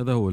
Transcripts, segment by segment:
هذا هو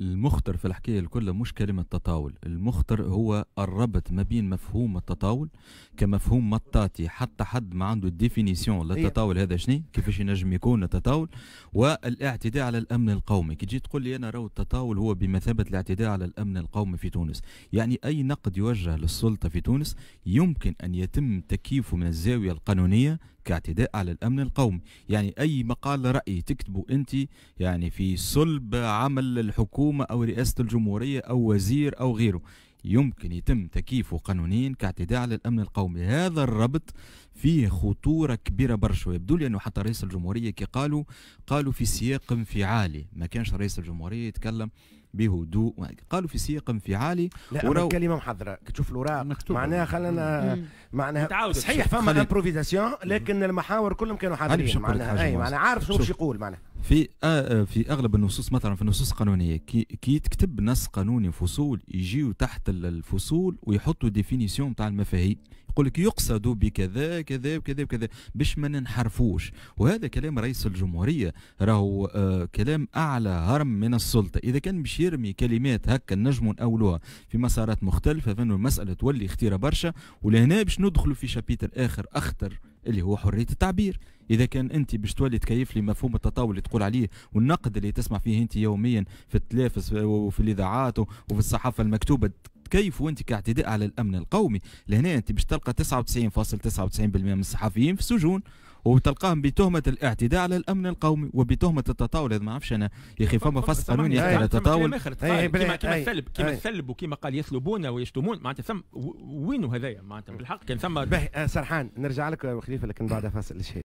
المخطر في الحكايه الكل مش كلمه تطاول المخطر هو الربط ما بين مفهوم التطاول كمفهوم مطاطي حتى حد ما عنده ديفينيسيون إيه. للتطاول هذا شني كيفاش ينجم يكون التطاول والاعتداء على الامن القومي كي تجي تقول لي انا راهو التطاول هو بمثابه الاعتداء على الامن القومي في تونس يعني اي نقد يوجه للسلطه في تونس يمكن ان يتم تكييفه من الزاويه القانونيه كاعتداء على الامن القومي يعني اي مقال راي تكتبه انت يعني في صلب عمل الحكومه او رئاسه الجمهوريه او وزير او غيره يمكن يتم تكييفه قانونيا كاعتداء على الامن القومي هذا الربط فيه خطوره كبيره برشا ويبدو لي انه حتى رئيس الجمهوريه كي قالوا قالوا في سياق انفعالي ما كانش رئيس الجمهوريه يتكلم بهدوء قالوا في سياق انفعالي لا ورو... كلمه محضره تشوف الاوراق معناها خلينا معناها صحيح فما امبروفيزاسيون لكن المحاور كلهم كانوا حاضرين معناها اي معناها عارف شنو باش يقول معناها في آه، آه، في اغلب النصوص مثلا في النصوص القانونيه كي, كي تكتب نص قانوني فصول يجيو تحت الفصول ويحطوا ديفينيسيون تاع المفاهيم يقول لك يقصد بكذا كذا وكذا وكذا باش ما ننحرفوش وهذا كلام رئيس الجمهوريه راهو آه كلام اعلى هرم من السلطه اذا كان باش يرمي كلمات هكا النجم ناولوها في مسارات مختلفه فانه المساله تولي خطيره برشا ولهنا باش ندخلوا في شابيتر اخر اخطر اللي هو حريه التعبير اذا كان انت باش تولي تكيف لي مفهوم التطاول اللي تقول عليه والنقد اللي تسمع فيه انت يوميا في التلافز وفي الاذاعات وفي الصحافه المكتوبه كيف وانت كاعتداء على الامن القومي لهنا انت باش تلقى 99.99% .99 من الصحفيين في السجون وتلقاهم بتهمه الاعتداء على الامن القومي وبتهمه التطاول ما اعرفش انا يا اخي فما فصل قانوني يحكي على التطاول كما كما الثلب كما الثلب وكما قال يثلبون ويشتمون معناتها ثم وينو هذايا معناتها بالحق كان ثم آه، سرحان نرجع لك خليفه لكن بعد فصل الشهيد